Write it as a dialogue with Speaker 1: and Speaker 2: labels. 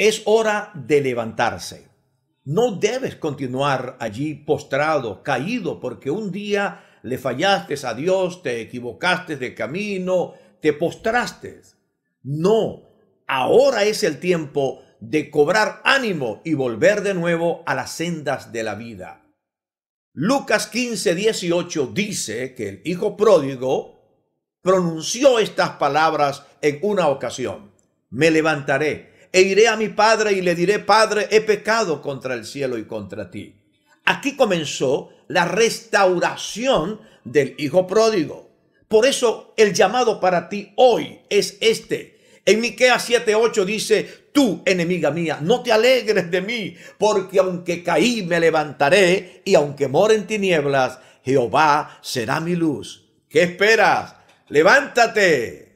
Speaker 1: Es hora de levantarse. No debes continuar allí postrado, caído, porque un día le fallaste a Dios, te equivocaste de camino, te postraste. No, ahora es el tiempo de cobrar ánimo y volver de nuevo a las sendas de la vida. Lucas 15, 18 dice que el hijo pródigo pronunció estas palabras en una ocasión. Me levantaré, e iré a mi padre y le diré, Padre, he pecado contra el cielo y contra ti. Aquí comenzó la restauración del hijo pródigo. Por eso el llamado para ti hoy es este. En Miqueas 7:8 dice, "Tú, enemiga mía, no te alegres de mí, porque aunque caí me levantaré y aunque more en tinieblas, Jehová será mi luz." ¿Qué esperas? Levántate.